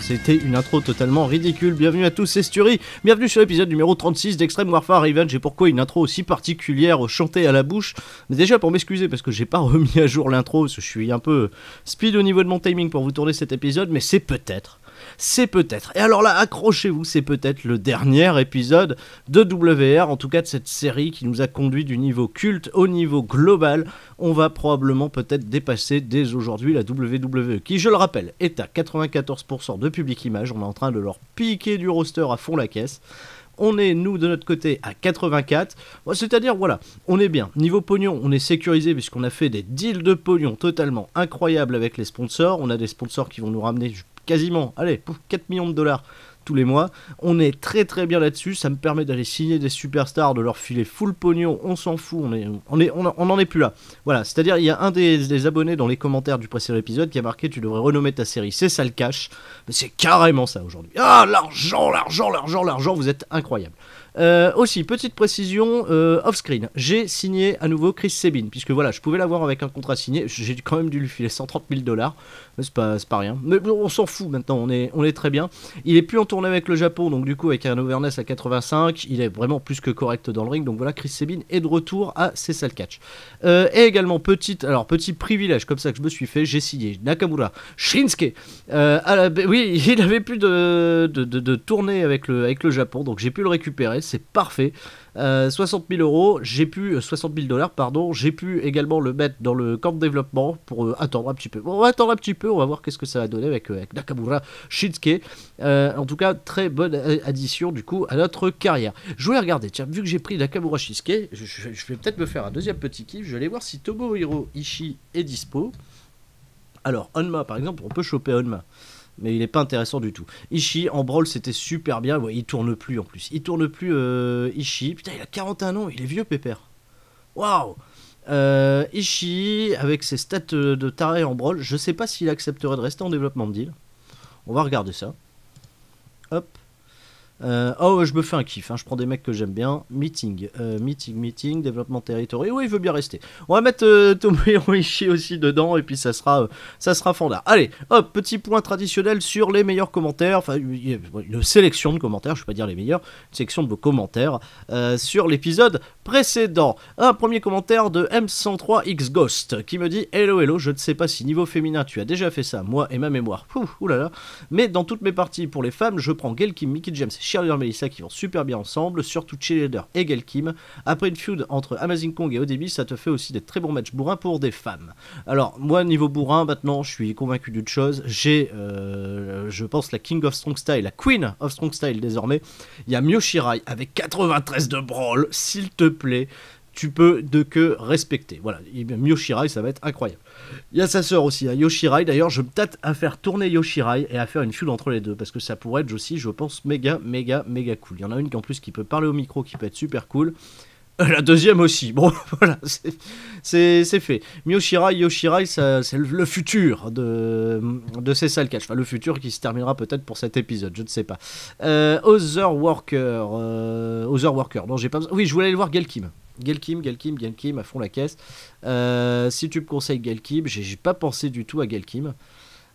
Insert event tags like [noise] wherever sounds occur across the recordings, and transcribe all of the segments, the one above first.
C'était une intro totalement ridicule. Bienvenue à tous, c'est Bienvenue sur l'épisode numéro 36 d'Extreme Warfare Revenge. Et pourquoi une intro aussi particulière chantée à la bouche Mais déjà pour m'excuser parce que j'ai pas remis à jour l'intro, je suis un peu speed au niveau de mon timing pour vous tourner cet épisode, mais c'est peut-être c'est peut-être, et alors là accrochez-vous, c'est peut-être le dernier épisode de WR, en tout cas de cette série qui nous a conduit du niveau culte au niveau global. On va probablement peut-être dépasser dès aujourd'hui la WWE, qui je le rappelle est à 94% de public image, on est en train de leur piquer du roster à fond la caisse. On est, nous, de notre côté, à 84. C'est-à-dire, voilà, on est bien. Niveau pognon, on est sécurisé puisqu'on a fait des deals de pognon totalement incroyables avec les sponsors. On a des sponsors qui vont nous ramener quasiment, allez, pour 4 millions de dollars tous les mois. On est très très bien là-dessus, ça me permet d'aller signer des superstars, de leur filer full pognon, on s'en fout, on est, on est, on, est plus là. Voilà, c'est-à-dire il y a un des, abonnés dans les commentaires du précédent épisode qui a marqué tu devrais renommer ta série, c'est ça le cash, mais c'est carrément ça aujourd'hui. Ah l'argent, l'argent, l'argent, l'argent, vous êtes incroyable. Euh, aussi, petite précision euh, off-screen. J'ai signé à nouveau Chris Sebine puisque voilà, je pouvais l'avoir avec un contrat signé. J'ai quand même dû lui filer 130 000 dollars. C'est pas, pas rien. Mais on s'en fout maintenant, on est, on est très bien. Il est plus en tournée avec le Japon, donc du coup, avec un overness à 85, il est vraiment plus que correct dans le ring. Donc voilà, Chris Sebine est de retour à ses Catch. Euh, et également, petite, alors, petit privilège comme ça que je me suis fait, j'ai signé Nakamura, Shinsuke. oui, [laughs] il avait plus de, de, tournée avec le, avec le Japon, donc j'ai pu le récupérer c'est parfait. 60 euh, 000 euros, j'ai pu, 60 euh, 000 dollars, pardon, j'ai pu également le mettre dans le camp de développement pour euh, attendre un petit peu. on va attendre un petit peu, on va voir qu'est-ce que ça va donner avec, Nakamura Shinsuke. en tout cas, très bonne addition du coup à notre carrière. Je voulais regarder, tiens, vu que j'ai pris Nakamura Shinsuke, je, vais peut-être me faire un deuxième petit kiff, je vais aller voir si Tomohiro Ishi est dispo. Alors, Onma par exemple, on peut choper Onma mais il n'est pas intéressant du tout. Ishii en brawl c'était super bien, ouais, il tourne plus en plus. Il tourne plus euh, Ishii, putain il a 41 ans, il est vieux pépère. Waouh euh, Ishii avec ses stats euh, de taré en brawl, je sais pas s'il accepterait de rester en développement de deal. On va regarder ça. Hop. Euh, oh, je me fais un kiff, hein. je prends des mecs que j'aime bien. Meeting, euh, meeting, meeting, développement territorial. Oui, il veut bien rester. On va mettre euh, [laughs] Ishii aussi dedans et puis ça sera, euh, ça sera Fonda Allez, hop, petit point traditionnel sur les meilleurs commentaires. Enfin, une sélection de commentaires, je ne vais pas dire les meilleurs, une sélection de vos commentaires sur l'épisode précédent. Un premier commentaire de m 103 xghost qui me dit Hello, hello, je ne sais pas si niveau féminin tu as déjà fait ça, moi et ma mémoire. Ouh, là Mais dans toutes mes parties pour les femmes, je prends Kim Mickey James et Melissa qui vont super bien ensemble, surtout Cheerleader et Gail Kim. Après une feud entre Amazing Kong et Odebi, ça te fait aussi des très bons matchs bourrins pour des femmes. Alors, moi, niveau bourrin, maintenant, je suis convaincu d'une chose. J'ai, euh, je pense, la King of Strong Style, la Queen of Strong Style désormais. Il y a Mio Shirai avec 93 de brawl, s'il te plaît tu peux de que respecter. Voilà, Yoshirai, ça va être incroyable. Il y a sa sœur aussi, hein, Yoshirai. D'ailleurs, je me tâte à faire tourner Yoshirai et à faire une fule entre les deux, parce que ça pourrait être aussi, je pense, méga, méga, méga cool. Il y en a une qui en plus qui peut parler au micro, qui peut être super cool. Euh, la deuxième aussi. Bon, [laughs] voilà, c'est fait. Miyoshirai, Yoshirai, c'est le, futur de, de ces salles catch. Enfin, le futur qui se terminera peut-être pour cet épisode, je ne sais pas. Euh, Other Worker. Euh, Other Worker. Non, j'ai pas Oui, je voulais aller voir Gelkim. Gelkim, Gelkim, Gelkim, à fond la caisse. Euh, si tu me conseilles Gelkim, j'ai pas pensé du tout à Gelkim.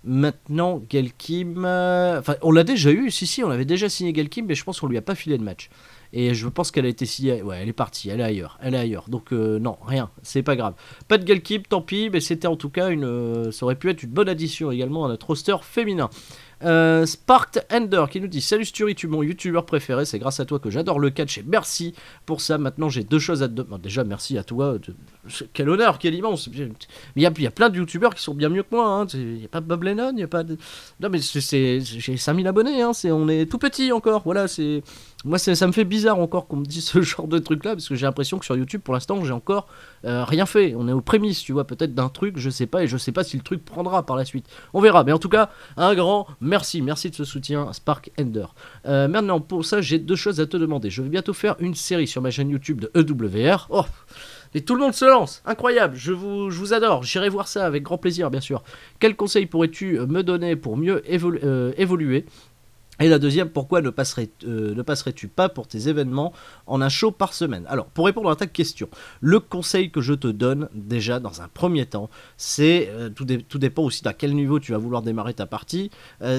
Maintenant, Gelkim. Euh, enfin, on l'a déjà eu, si, si, on avait déjà signé Gelkim, mais je pense qu'on lui a pas filé de match. Et je pense qu'elle a été signée. Ouais, elle est partie, elle est ailleurs, elle est ailleurs. Donc, euh, non, rien, c'est pas grave. Pas de Gelkim, tant pis, mais c'était en tout cas une. ça aurait pu être une bonne addition également à notre roster féminin. Euh, Spark Ender qui nous dit Salut Sturi, tu mon youtubeur préféré, c'est grâce à toi que j'adore le catch et merci pour ça. Maintenant j'ai deux choses à te demander. Déjà merci à toi. De quel honneur, quel immense. Mais il y, a plein de youtubeurs qui sont bien mieux que moi. Hein. Il n'y a pas Bob Lennon, il n'y a pas. Non, mais j'ai 5000 abonnés, hein. c'est on est tout petit encore. Voilà, c'est. Moi, ça me fait bizarre encore qu'on me dise ce [laughs] genre de truc-là, parce que j'ai l'impression que sur YouTube, pour l'instant, j'ai encore euh, rien fait. On est aux prémices, tu vois, peut-être d'un truc, je sais pas, et je sais pas si le truc prendra par la suite. On verra, mais en tout cas, un grand merci, merci de ce soutien Spark Ender. Euh, maintenant, pour ça, j'ai deux choses à te demander. Je vais bientôt faire une série sur ma chaîne YouTube de EWR. Oh et tout le monde se lance. Incroyable. Je vous, adore. J'irai voir ça avec grand plaisir, bien sûr. Quel conseil pourrais-tu euh, me donner pour mieux euh, évoluer et la deuxième, pourquoi ne, passerais, euh, tu pas pour tes événements en un show par semaine Alors, pour répondre à ta question, le conseil que je te donne déjà dans un premier temps, c'est, tout, dépend aussi d'à quel niveau tu vas vouloir démarrer ta partie,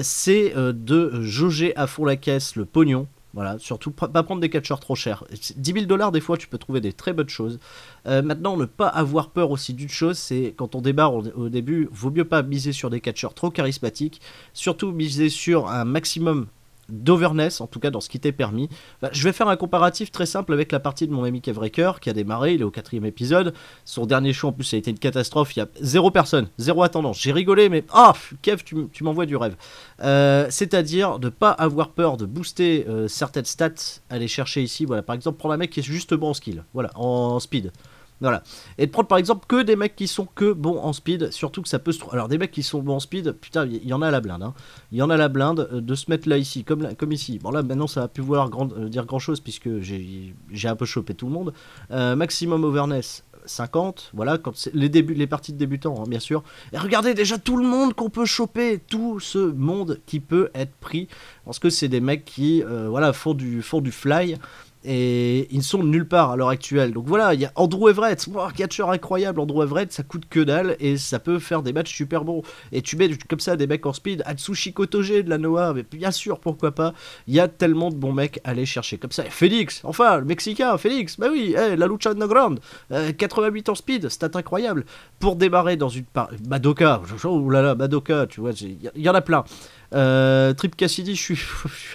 c'est de jauger à fond la caisse le pognon voilà, surtout pas prendre des catcheurs trop chers. 10 000 dollars, des fois, tu peux trouver des très bonnes choses. Euh, maintenant, ne pas avoir peur aussi d'une chose, c'est quand on débarque au, au début, vaut mieux pas miser sur des catcheurs trop charismatiques, surtout miser sur un maximum d'overness, en tout cas dans ce qui t'est permis. Bah, je vais faire un comparatif très simple avec la partie de mon ami Kevraker qui a démarré, il est au quatrième épisode. Son dernier show en plus ça a été une catastrophe, il y a zéro personne, zéro attendance. J'ai rigolé, mais ah, Kev, tu, m'envoies du rêve. Euh, c'est-à-dire de pas avoir peur de booster euh, certaines stats, aller chercher ici, voilà, par exemple, prendre un mec qui est justement en skill, voilà, en speed. Voilà. Et de prendre par exemple que des mecs qui sont que bons en speed, surtout que ça peut se Alors des mecs qui sont bons en speed, putain, il y, en a la blinde. Hein. Il y en a la blinde euh, de se mettre là ici, comme, comme ici. Bon là maintenant ça va plus vouloir euh, dire grand chose puisque j'ai un peu chopé tout le monde. Euh, maximum overness, 50, voilà, quand les, les parties de débutants, hein, bien sûr. Et regardez déjà tout le monde qu'on peut choper, tout ce monde qui peut être pris, parce que c'est des mecs qui voilà, font, du, font du fly, et ils ne sont nulle part à l'heure actuelle. Donc voilà, il y a Andrew Everett, un catcher incroyable, Andrew Everett, ça coûte que dalle et ça peut faire des matchs super bons. Et tu mets comme ça des mecs en speed, Atsushi Kotoge de la Noah, mais bien sûr, pourquoi pas. Il y a tellement de bons mecs à aller chercher comme ça. Et Félix, enfin, le Mexicain, Félix, bah oui, eh, la lucha no grande, 88 en speed, stat incroyable. Pour démarrer dans une part, Madoka, oh là là, Madoka, tu vois, il y en a plein. Euh, Trip Cassidy, [laughs] je suis,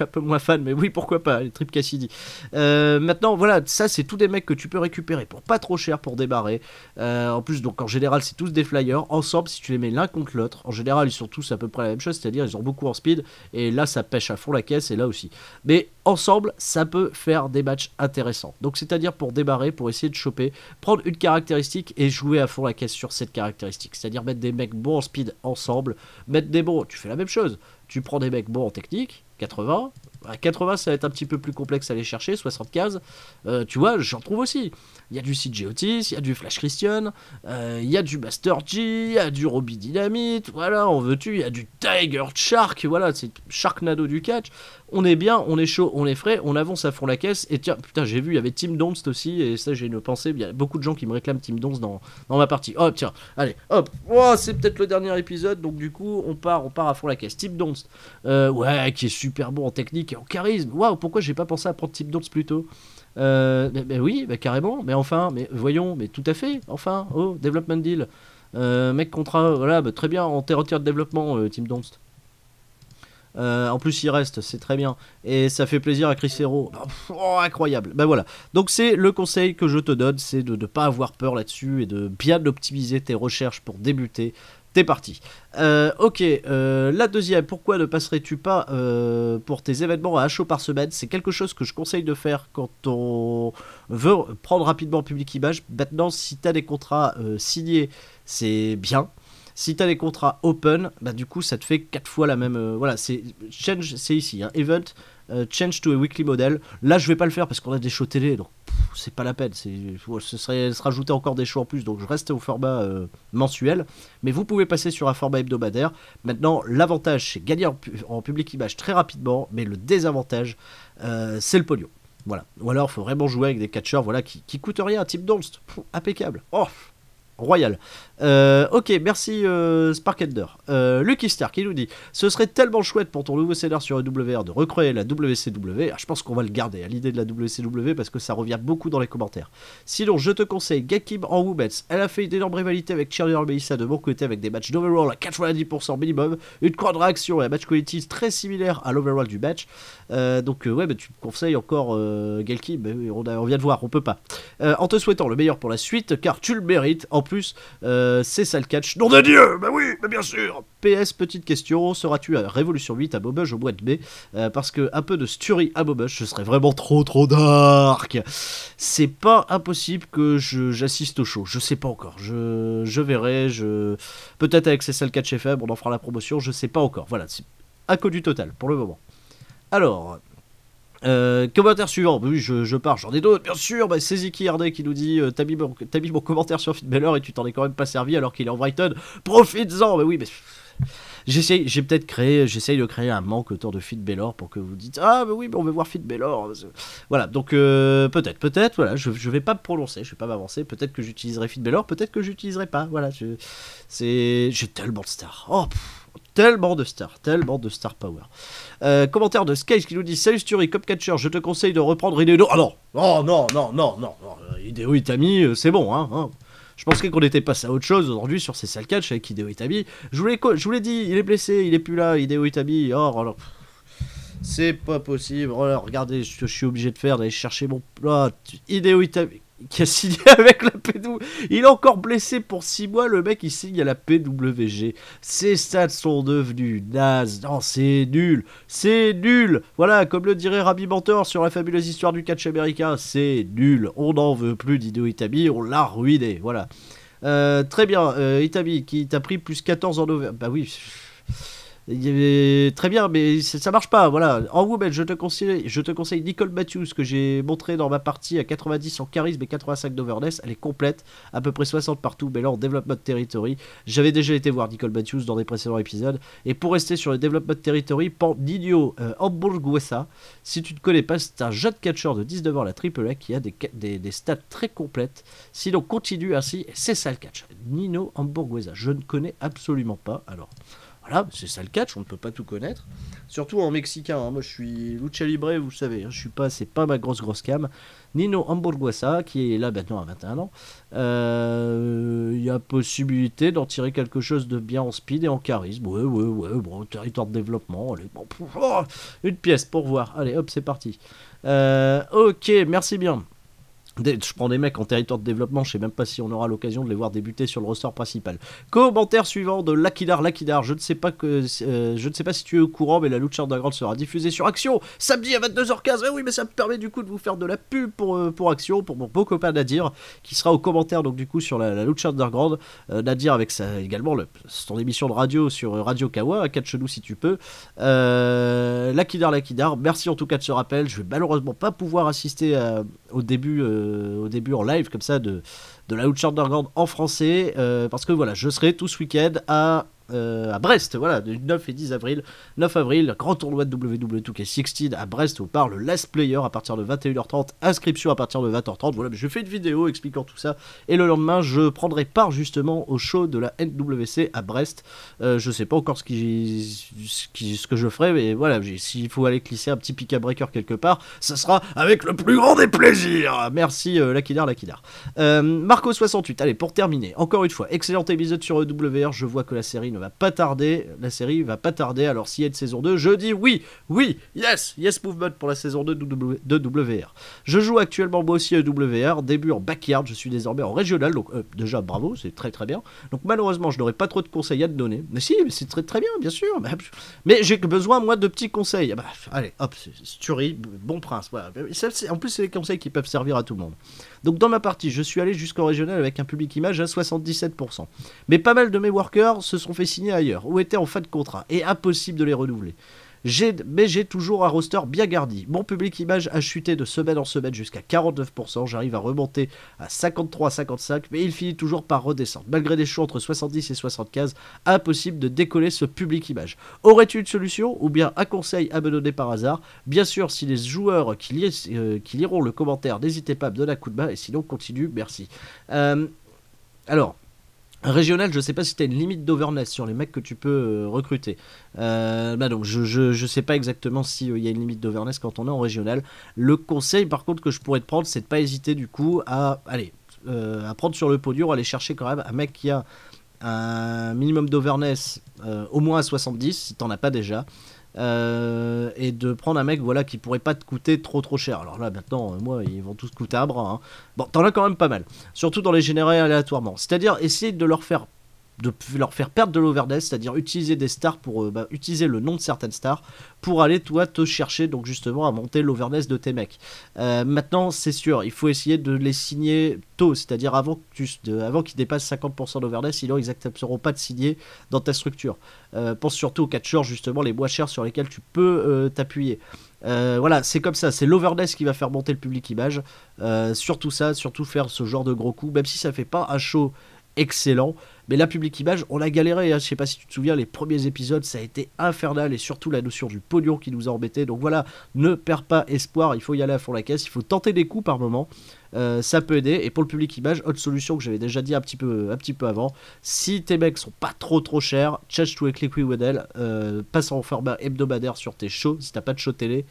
un peu moins fan, mais oui, pourquoi pas, Trip Cassidy. Euh, maintenant, voilà, ça, c'est tous des mecs que tu peux récupérer pour pas trop cher pour débarrer. Euh, en plus, donc en général, c'est tous des flyers. Ensemble, si tu les mets l'un contre l'autre, en général, ils sont tous à peu près la même chose, c'est-à-dire ils ont beaucoup en speed, et là, ça pêche à fond la caisse, et là aussi. Mais ensemble, ça peut faire des matchs intéressants. Donc, c'est-à-dire pour débarrer, pour essayer de choper, prendre une caractéristique et jouer à fond la caisse sur cette caractéristique. C'est-à-dire mettre des mecs bons en speed ensemble, mettre des bons, tu fais la même chose tu prends des mecs bons en technique, 80, 80, ça va être un petit peu plus complexe à aller chercher, 75. Euh, tu vois, j'en trouve aussi. Il y a du CG Otis, il y a du Flash Christian, euh, il y a du Master G, il y a du Robbie Dynamite, voilà, on veut-tu, il y a du Tiger Shark, voilà, c'est Sharknado du catch. On est bien, on est chaud, on est frais, on avance à fond la caisse. Et tiens, putain, j'ai vu, il y avait Team Donst aussi, et ça, j'ai une pensée. Il y a beaucoup de gens qui me réclament Team Donst dans, ma partie. Hop, tiens, allez, hop, oh, c'est peut-être le dernier épisode, donc du coup, on part, on part à fond la caisse. Team Donst, euh, ouais, qui est super bon en technique en charisme. Waouh, pourquoi j'ai pas pensé à prendre type Donst plutôt tôt euh, oui, ben carrément. Mais enfin, mais voyons, mais tout à fait. Enfin, oh, development deal. Euh, mec contrat, voilà, bah, très bien, on en retiré de développement, euh, Team Donst. en plus, il reste, c'est très bien. Et ça fait plaisir à Chris Hero. Ah, oh, incroyable. Ben voilà. Donc, c'est le conseil que je te donne c'est de ne pas avoir peur là-dessus et de bien optimiser tes recherches pour débuter T'es parti. Euh, ok, euh, la deuxième, pourquoi ne passerais-tu pas euh, pour tes événements à chaud par semaine C'est quelque chose que je conseille de faire quand on veut prendre rapidement public image. Maintenant, si tu as des contrats signés, c'est bien. Si tu as des contrats open, bah, du coup, ça te fait quatre fois la même. voilà, c'est change, c'est ici, un hein. event, euh, change to a Weekly Model. Là, je vais pas le faire parce qu'on a des shows télé, donc c'est pas la peine. C'est, ce serait se rajouter encore des shows en plus, donc je reste au format euh, mensuel. Mais vous pouvez passer sur un format hebdomadaire. Maintenant, l'avantage, c'est gagner en, public image très rapidement, mais le désavantage, euh, c'est le polio. Voilà. Ou alors, il faut vraiment jouer avec des catcheurs voilà, qui, qui coûtent rien. Type Donst, impeccable. Oh, royal. Euh, ok, merci euh, Sparkender. Euh, Lucky Star qui nous dit Ce serait tellement chouette pour ton nouveau scénar sur EWR de recréer la WCW. Ah, je pense qu'on va le garder à l'idée de la WCW parce que ça revient beaucoup dans les commentaires. Sinon, je te conseille Gakim en Women's. Elle a fait une énorme rivalité avec Cheerleader Melissa de mon côté avec des matchs d'overall à 90% minimum, une croix réaction et un match quality très similaire à l'overall du match. donc, ouais, bah, tu me conseilles encore Gakim. On, on, vient de voir, on peut pas. en te souhaitant le meilleur pour la suite car tu le mérites. En plus, euh, euh, c'est ça le catch. Nom de Dieu Bah oui, bah bien sûr PS, petite question, seras-tu à Révolution 8 à Bobush au mois de mai, euh, Parce que un peu de Sturie à Bobush, ce serait vraiment trop trop dark C'est pas impossible que j'assiste au show, je sais pas encore. Je, verrai, je... Peut-être avec ça le catch FM, on en fera la promotion, je sais pas encore. Voilà, c'est du total pour le moment. Alors, euh, commentaire suivant, bah oui je, pars, j'en ai d'autres, bien sûr, bah, c'est Ziki Hardy qui nous dit euh, t'as mon, commentaire sur Fitbeller et tu t'en es quand même pas servi alors qu'il est en Brighton, profites-en, mais bah oui, mais... J'essaye, j'ai peut-être créé, j'essaye de créer un manque autour de Fit pour que vous dites ah mais oui mais on veut voir Fit Voilà donc euh, peut-être peut-être voilà je, je vais pas me prononcer, je vais pas m'avancer. Peut-être que j'utiliserai Fit peut-être que j'utiliserai pas. Voilà c'est j'ai tellement de stars. Oh Tellement de stars, tellement de star power. Euh, commentaire de Skage qui nous dit Salut cop Copcatcher, je te conseille de reprendre Hideo. Ah non, oh, non, non, non, non, non. Euh, Hideo Itami, euh, c'est bon, hein, hein, Je pensais qu'on était passé à autre chose aujourd'hui sur ces sales catch avec Hideo Itami. Je vous l'ai, dit, il est blessé, il est plus là, Hideo Itami. Oh, alors. C'est pas possible. Oh regardez ce que je suis obligé de faire, d'aller chercher mon plat. Hideo Itami. [laughs] qui a signé [laughs] avec la PW. Il est encore blessé pour 6 mois, le mec il signe à la PWG. Ces stats sont devenus nazes. Non, c'est nul. C'est nul. Voilà, comme le dirait Rabbi Mentor sur la fabuleuse histoire du catch américain, c'est nul. On n'en veut plus d'Ido Itami, on l'a ruiné. Voilà. Euh, très bien, euh, Itami qui t'a pris plus 14 en novembre. Bah oui très bien, mais ça marche pas. Voilà. En woman, je te conseille, je te conseille Nicole Matthews que j'ai montré dans ma partie à 90 en charisme et 85 d'overness. Elle est complète, à peu près 60 partout, mais là en développement de territory. J'avais déjà été voir Nicole Matthews dans des précédents épisodes. Et pour rester sur le développement de territory, Nino euh, si tu ne connais pas, c'est un jeune catcheur de 19 ans, la triple AAA, qui a des, des, stats très complètes. Si continue ainsi, c'est ça le catch. Nino Hamburguesa, je ne connais absolument pas. Alors. Voilà, c'est ça le catch, on ne peut pas tout connaître. Surtout en mexicain, hein. moi je suis lucha libre, vous savez, hein. je suis pas, c'est pas ma grosse grosse cam. Nino Hamburguesa, qui est là maintenant à 21 ans, euh, il y a possibilité d'en tirer quelque chose de bien en speed et en charisme. Ouais, ouais, ouais, bon, territoire de développement, allez, bon, oh, une pièce pour voir. Allez, hop, c'est parti. Euh, ok, merci bien je prends des mecs en territoire de développement, je sais même pas si on aura l'occasion de les voir débuter sur le ressort principal. Commentaire suivant de Lakidar Lakidar, je ne sais pas que euh, je ne sais pas si tu es au courant mais la Lucha Underground sera diffusée sur Action samedi à 22h15. Eh oui, mais ça me permet du coup de vous faire de la pub pour, euh, pour Action pour mon beau copain Nadir qui sera au commentaire donc du coup sur la, la Lucha Underground, euh, Nadir avec également le, son émission de radio sur Radio Kawa à catch nous si tu peux. Lakidar Lakidar, merci en tout cas de ce rappel, je vais malheureusement pas pouvoir assister à au début, euh, au début en live comme ça de, de la Lucha en français, euh, parce que voilà, je serai tout ce week-end à euh, à Brest, voilà, du 9 et 10 avril. 9 avril, grand tournoi de ww 2K16 e à Brest, où part le Last Player à partir de 21h30, inscription à partir de 20h30. Voilà, mais je fais une vidéo expliquant tout ça. Et le lendemain, je prendrai part justement au show de la NWC à Brest. Euh, je sais pas encore ce, qui, ce, que je ferai, mais voilà, s'il faut aller glisser un petit pick à breaker quelque part, ça sera avec le plus grand des plaisirs. Merci, euh, Lakidar, Lakidar. Euh, Marco68, allez, pour terminer, encore une fois, excellent épisode sur EWR. Je vois que la série va pas tarder, la série va pas tarder, alors s'il y a une saison 2, je dis oui, oui, yes, yes movement pour la saison 2 de WR. Je joue actuellement moi aussi à WR, début en backyard, je suis désormais en régional, donc euh, déjà bravo, c'est très très bien. Donc malheureusement, je n'aurai pas trop de conseils à te donner. Mais si, c'est très très bien, bien sûr. Mais, j'ai besoin, moi, de petits conseils. Ah bah, allez, hop, tuerie, bon prince. En plus, c'est des conseils qui peuvent servir à tout le monde. Donc dans ma partie, je suis allé jusqu'en régional avec un public image à 77%. Mais pas mal de mes workers se sont fait signer ailleurs, ou étaient en fin de contrat, et impossible de les renouveler mais j'ai toujours un roster bien gardi. Mon public image a chuté de semaine en semaine jusqu'à 49%, j'arrive à remonter à 53-55, mais il finit toujours par redescendre. Malgré des choux entre 70 et 75, impossible de décoller ce public image. Aurais-tu une solution ou bien un conseil à me donner par hasard Bien sûr, si les joueurs qui, euh, qui liront le commentaire, n'hésitez pas à me donner un coup de main et sinon continue, merci. Euh, alors, Régional, je ne sais pas si tu as une limite d'overness sur les mecs que tu peux euh, recruter. Euh, bah donc je, ne sais pas exactement s'il euh, y a une limite d'overness quand on est en régional. Le conseil par contre que je pourrais te prendre, c'est de pas hésiter du coup à aller à prendre sur le pot dur, aller chercher quand même un mec qui a un minimum d'overness au moins à 70 si tu n'en as pas déjà. Euh, et de prendre un mec voilà qui pourrait pas te coûter trop trop cher. Alors là maintenant euh, moi ils vont tous coûter à bras. Hein. Bon t'en as quand même pas mal. Surtout dans les générer aléatoirement. C'est-à-dire essayer de leur faire de leur faire perdre de l'overdose, c'est-à-dire utiliser des stars pour euh, bah, utiliser le nom de certaines stars pour aller toi te chercher donc justement à monter l'overdose de tes mecs. Euh, maintenant c'est sûr, il faut essayer de les signer tôt, c'est-à-dire avant que tu, avant qu'ils dépassent 50% d'overdose, sinon ils accepteront pas de signer dans ta structure. Euh, pense surtout aux catchers, justement les moins chers sur lesquels tu peux t'appuyer. voilà, c'est comme ça, c'est l'overness qui va faire monter le public image. surtout ça, surtout faire ce genre de gros coup, même si ça fait pas un show excellent. Mais la public image, on a galéré. Hein. Je sais pas si tu te souviens, les premiers épisodes, ça a été infernal et surtout la notion du pognon qui nous a embêtés. Donc voilà, ne perds pas espoir. Il faut y aller à fond la caisse. Il faut tenter des coups par moment. Euh, ça peut aider. Et pour le public image, autre solution que j'avais déjà dit un petit peu, un petit peu avant. Si tes mecs sont pas trop trop chers, change to a click with Waddell, euh, passe en format hebdomadaire sur tes shows si t'as pas de show télé.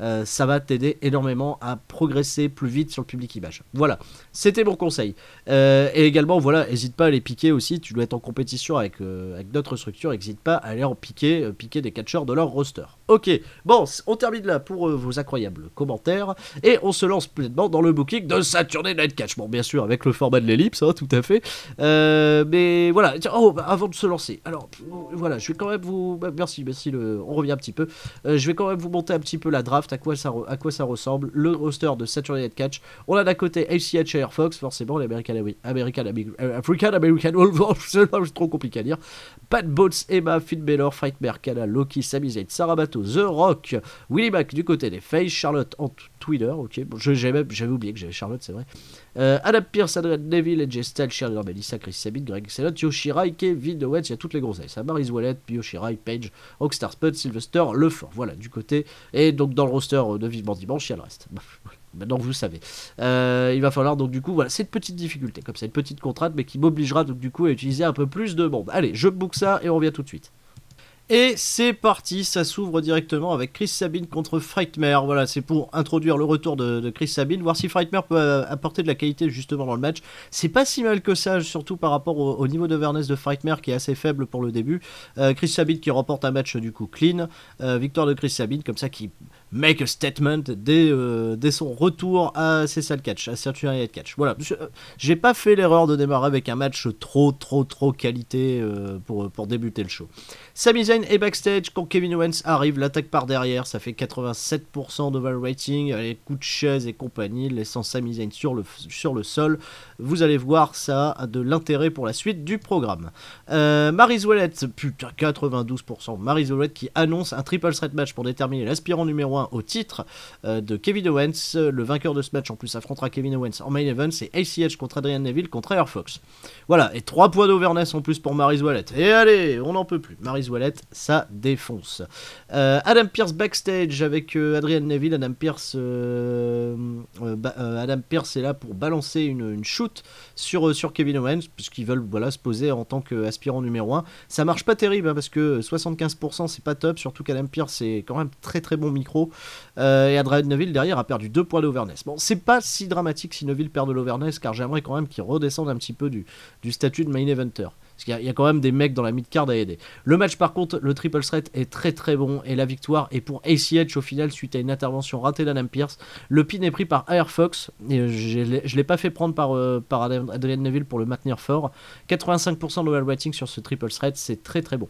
Euh, ça va t'aider énormément à progresser plus vite sur le public image. Voilà, c'était mon conseil. Euh, et également, voilà, n'hésite pas à les piquer aussi, tu dois être en compétition avec, euh, avec d'autres structures, n'hésite pas à aller en piquer, piquer des catcheurs de leur roster. Ok, bon, on termine là pour vos incroyables commentaires, et on se lance pleinement dans le booking de Saturday Night Catch. Bon, bien sûr, avec le format de l'ellipse, hein, tout à fait. mais voilà, oh, bah, avant de se lancer, alors, voilà, je vais quand même vous... Bah, merci, merci, le... on revient un petit peu. je vais quand même vous monter un petit peu la draft à quoi ça, ressemble, le roster de Saturday Night Catch. On a d'un côté HCH Fox, forcément, l'American American, American, euh, African, American, [laughs] c'est trop compliqué à dire. Pat Boats, Emma, Finn Bellor, Fight Mercana, Loki, Sami Sarabato, The Rock, Willie Mac du côté des Face, Charlotte en tout Twitter, ok. Bon, j'avais oublié que j'avais Charlotte, c'est vrai. Euh, Adam Pierce, Adrien Neville, et Styles, Shirley Melissa, Chris Sabine, Greg Sellot, Yoshirai, Kevin Owens, il y a toutes les grosses. Ça, hein. Maris Wallet, Page, Oxstar Spud, Sylvester, Lefort, Voilà, du côté. Et donc dans le roster de Vivement Dimanche, il y a le reste. [laughs] Maintenant, vous savez. Euh, il va falloir donc du coup, voilà, cette petite difficulté, comme ça, une petite contrainte, mais qui m'obligera donc du coup à utiliser un peu plus de monde. Allez, je book ça et on revient tout de suite. Et c'est parti, ça s'ouvre directement avec Chris Sabine contre Frightmare. Voilà, c'est pour introduire le retour de, Chris Sabine, voir si Frightmare peut euh, apporter de la qualité justement dans le match. C'est pas si mal que ça, surtout par rapport au, niveau d'overness de Frightmare qui est assez faible pour le début. Euh, Chris Sabine qui remporte un match du coup clean, euh, victoire de Chris Sabine, comme ça qui make a statement dès, euh, dès son retour à salles Catch, à Saturday Catch. Voilà, euh, j'ai pas fait l'erreur de démarrer avec un match trop, trop, trop qualité euh, pour, pour débuter le show. Sami Zayn est backstage quand Kevin Owens arrive, l'attaque par derrière, ça fait 87% value rating, les coups de chaise et compagnie, laissant Sami Zayn sur le, sur le sol. Vous allez voir, ça a de l'intérêt pour la suite du programme. Euh, Maryse putain, 92%. Maryse Ouellet qui annonce un triple threat match pour déterminer l'aspirant numéro 1 au titre euh, de Kevin Owens. Le vainqueur de ce match en plus affrontera Kevin Owens en main event. C'est ACH contre Adrian Neville contre Air Fox. Voilà, et 3 points d'overness en plus pour Maryse Wallet. Et allez, on n'en peut plus. Maryse Wallet, ça défonce. Euh, Adam Pierce backstage avec euh, Adrian Neville. Adam Pierce, Adam Pierce est là pour balancer une, shoot sur, sur Kevin Owens, puisqu'ils veulent voilà, se poser en tant qu'aspirant numéro 1. Ça marche pas terrible, hein, parce que 75% c'est pas top, surtout qu'Adam Pierce est quand même très très bon micro. Euh, et Adrien Neville derrière a perdu 2 points d'overness. Bon, c'est pas si dramatique si Neville perd de l'overness, car j'aimerais quand même qu'il redescende un petit peu du, statut de main eventer. Parce qu'il y, a quand même des mecs dans la mid-card à aider. Le match, par contre, le triple threat est très très bon et la victoire est pour ACH au final suite à une intervention ratée d'Adam Pierce. Le pin est pris par Air Et je l'ai pas fait prendre par, euh, Adrien Neville pour le maintenir fort. 85% de rating sur ce triple threat, c'est très très bon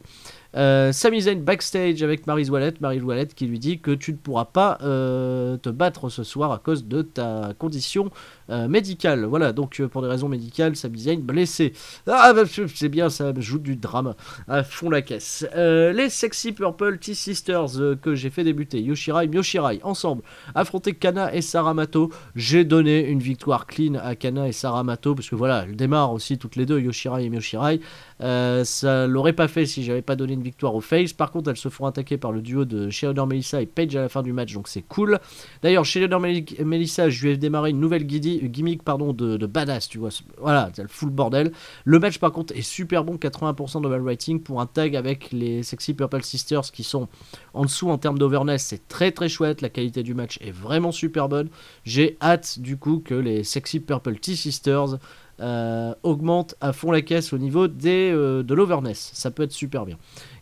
samizane euh, Sami backstage avec Marie Wallet, Marie Wallet qui lui dit que tu ne pourras pas euh, te battre ce soir à cause de ta condition euh, médicale. Voilà, donc pour des raisons médicales, Sami blessé. Ah, bah, c'est bien, ça joue du drame à fond la caisse. les Sexy Purple Tea Sisters que j'ai fait débuter, Yoshirai, Myoshirai ensemble, affronter Kana et Saramato. J'ai donné une victoire clean à Kana et Saramato, parce que voilà, elles démarrent aussi toutes les deux, Yoshirai et Myoshirai euh, ça l'aurait pas fait si j'avais pas donné une victoire aux Fails. Par contre, elles se font attaquer par le duo de Sheldon Melissa et Paige à la fin du match, donc c'est cool. D'ailleurs, Sheldon Melissa, je lui ai démarré une nouvelle gimmick pardon, de, badass, tu vois. Voilà, c'est le full bordel. Le match, par contre, est super bon, 80% de rating pour un tag avec les Sexy Purple Sisters qui sont en dessous en termes d'overness. C'est très très chouette, la qualité du match est vraiment super bonne. J'ai hâte du coup que les Sexy Purple T Sisters euh, augmente à fond la caisse au niveau des, euh, de l'overness. Ça peut être super bien.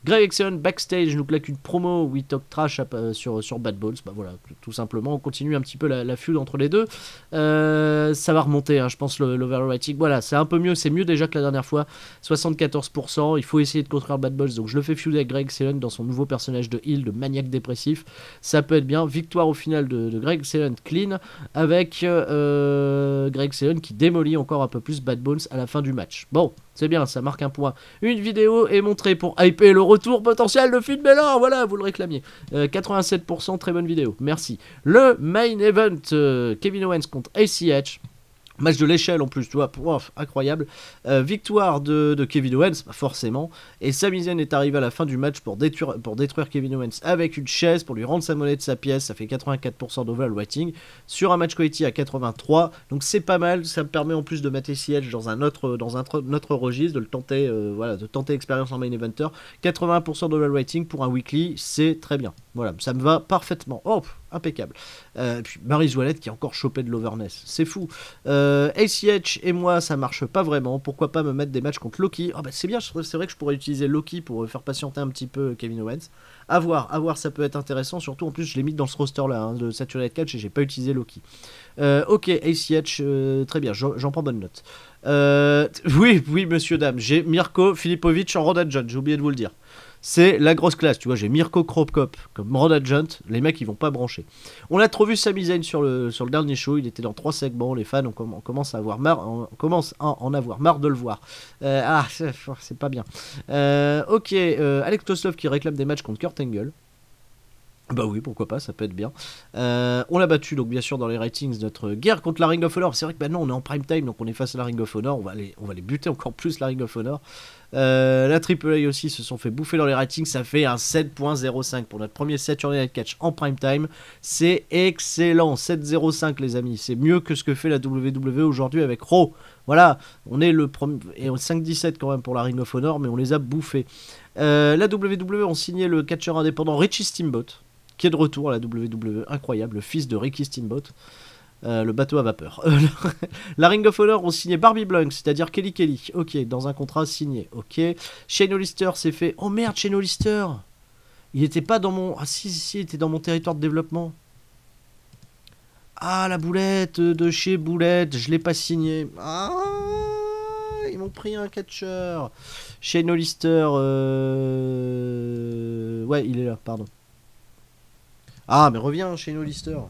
Greg Exxon, backstage, nous claque une promo où il talk trash euh, sur, sur Bad Balls. Bah voilà, tout simplement, on continue un petit peu la, feud entre les deux. Euh, ça va remonter, hein, je pense, l'overwriting. Voilà, c'est un peu mieux, c'est mieux déjà que la dernière fois. 74%, il faut essayer de construire Bad Balls. Donc je le fais feuder avec Greg Exxon dans son nouveau personnage de heal de maniaque dépressif. Ça peut être bien. Victoire au final de, Greg Exxon clean avec euh, Greg Exxon qui démolit encore un peu plus Bad Bones à la fin du match. Bon, c'est bien, ça marque un point. Une vidéo est montrée pour Hype retour potentiel de Finn voilà, vous le réclamiez. 87%, euh, très bonne vidéo, merci. Le main event, euh, Kevin Owens contre ACH. Match de l'échelle en plus, tu vois, incroyable. Euh, victoire de, Kevin Owens, forcément. Et Sami est arrivé à la fin du match pour détruire, Kevin Owens avec une chaise, pour lui rendre sa monnaie de sa pièce. Ça fait 84% waiting sur un match quality à 83. Donc c'est pas mal, ça me permet en plus de mater siège dans un autre, dans un notre registre, de le tenter, euh, voilà, de tenter expérience en main eventer. 80% d'overwriting pour un weekly, c'est très bien. Voilà, ça me va parfaitement. Oh, impeccable. Euh, et puis Marie Zoualette qui a encore chopé de l'overness. C'est fou. Euh, ACH et moi, ça marche pas vraiment. Pourquoi pas me mettre des matchs contre Loki ah bah, C'est bien, c'est vrai que je pourrais utiliser Loki pour euh, faire patienter un petit peu euh, Kevin Owens. A voir, à voir, ça peut être intéressant. Surtout en plus, je l'ai mis dans ce roster là hein, de Saturday Catch et j'ai pas utilisé Loki. ok, ACH, très bien, j'en prends bonne note. oui, oui, monsieur, dame, j'ai Mirko Filipovic en Roda John, j'ai oublié de vous le dire c'est la grosse classe. Tu vois, j'ai Mirko Kropkop comme broad agent, Les mecs, ils vont pas brancher. On l'a trop vu Samizane sur le, sur le dernier show. Il était dans trois segments. Les fans, on, commence à avoir marre, on commence à en avoir marre de le voir. Euh, ah, c'est pas bien. Euh, ok, euh, Alex Toslov qui réclame des matchs contre Kurt Angle. Bah oui, pourquoi pas, ça peut être bien. Euh, on l'a battu, donc bien sûr, dans les ratings, notre guerre contre la Ring of Honor. C'est vrai que maintenant, bah on est en prime time, donc on est face à la Ring of Honor. On va les, on va buter encore plus, la Ring of Honor. Euh, la AAA aussi se sont fait bouffer dans les ratings. Ça fait un 7.05 pour notre premier Saturday Night Catch en prime time. C'est excellent, 7.05 les amis. C'est mieux que ce que fait la WWE aujourd'hui avec Raw. Voilà, on est le premier. Et quand même pour la Ring of Honor, mais on les a bouffés. Euh, la WWE ont signé le catcheur indépendant Richie Steamboat qui est de retour à la WWE, incroyable, fils de Ricky Steamboat. Euh, le bateau à vapeur. [laughs] la Ring of Honor ont signé Barbie Blunk c'est-à-dire Kelly Kelly. Ok, dans un contrat signé. Ok. Shane Hollister s'est fait. Oh merde, Shane Hollister Il était pas dans mon. Ah si, si, il était dans mon territoire de développement. Ah, la boulette de chez Boulette, je l'ai pas signé. Ah Ils m'ont pris un catcher Shane Hollister. Euh, ouais, il est là, pardon. Ah, mais reviens chez Nolister. Lister.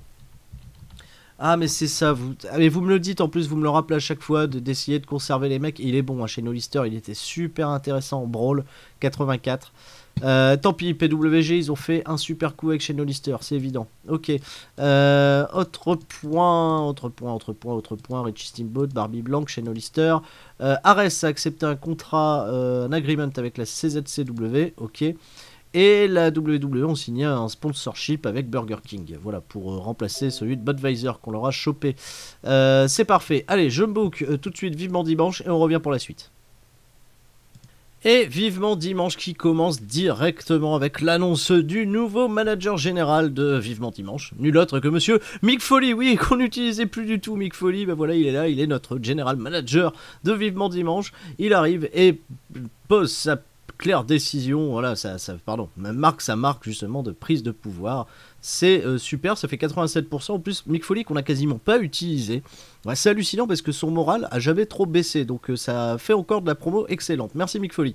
Ah, mais c'est ça. Vous... Ah, vous me le dites, en plus, vous me le rappelez à chaque fois d'essayer de, conserver les mecs. Il est bon, hein, chez No Lister, il était super intéressant en Brawl 84. Euh, tant pis, PWG, ils ont fait un super coup avec chez No c'est évident. Ok. Euh, autre point, autre point, autre point, autre point. Richie Steamboat, Barbie Blanc, chez No euh, Ares a accepté un contrat, un agreement avec la CZCW. Ok. Et la WWE ont signé un sponsorship avec Burger King. Voilà, pour euh, remplacer celui de Budweiser qu'on leur a chopé. Euh, c'est parfait. Allez, je me book euh, tout de suite vivement dimanche et on revient pour la suite. Et vivement dimanche qui commence directement avec l'annonce du nouveau manager général de Vivement dimanche, nul autre que monsieur Mick Foley, oui, qu'on n'utilisait plus du tout Mick Foley, ben voilà, il est là, il est notre général manager de Vivement dimanche, il arrive et pose sa claire décision. Voilà, ça, ça, pardon, marque sa marque justement de prise de pouvoir. C'est euh, super, ça fait 87%. En plus, Mick qu'on a quasiment pas utilisé c'est hallucinant parce que son moral a jamais trop baissé, donc euh, ça fait encore de la promo excellente. Merci Mick Foley.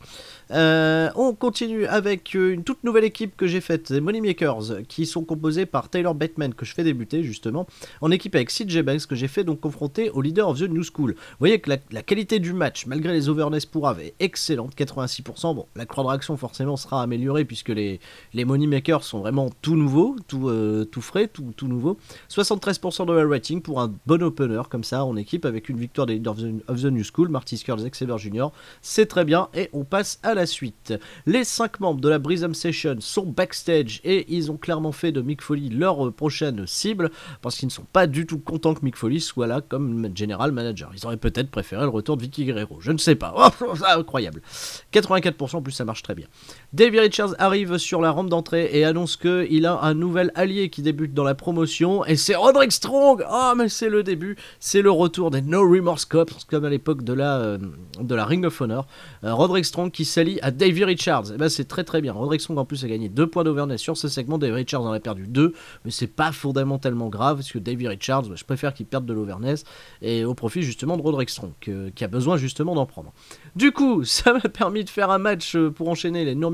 Euh, on continue avec euh, une toute nouvelle équipe que j'ai faite, les Makers, qui sont composés par Taylor Bateman, que je fais débuter justement, en équipe avec CJ Banks, que j'ai fait donc confronter au leader of the New School. Vous voyez que la, qualité du match, malgré les overness pour Ave, est excellente, 86%. Bon, la croix de réaction forcément sera améliorée puisque les, les Makers sont vraiment tout nouveau. tout, tout frais, tout, tout nouveau. 73% de rating pour un bon opener comme ça en équipe avec une victoire des leaders of the New School, Marty Skirls, Xavier Junior. C'est très bien et on passe à la suite. Les cinq membres de la Brisham Session sont backstage et ils ont clairement fait de Mick Foley leur euh, prochaine cible parce qu'ils ne sont pas du tout contents que Mick Foley soit là comme general manager. Ils auraient peut-être préféré le retour de Vicky Guerrero, je ne sais pas. Oh, [laughs] incroyable. 84% en plus ça marche très bien. Davey Richards arrive sur la rampe d'entrée et annonce qu'il a un nouvel allié qui débute dans la promotion et c'est Roderick Strong. Oh mais c'est le début, c'est le retour des No Remorse Corps, comme à l'époque de, la, euh, de la Ring of Honor. Euh, Roderick Strong qui s'allie à Davey Richards. Et eh ben, c'est très très bien. Roderick Strong en plus a gagné 2 points d'overness sur ce segment. Davey Richards en a perdu 2, mais c'est pas fondamentalement grave parce que Davey Richards, bah, je préfère qu'il perde de l'overness et au profit justement de Roderick Strong qui a besoin justement d'en prendre. Du coup, [laughs] ça m'a permis de faire un match euh, pour enchaîner les no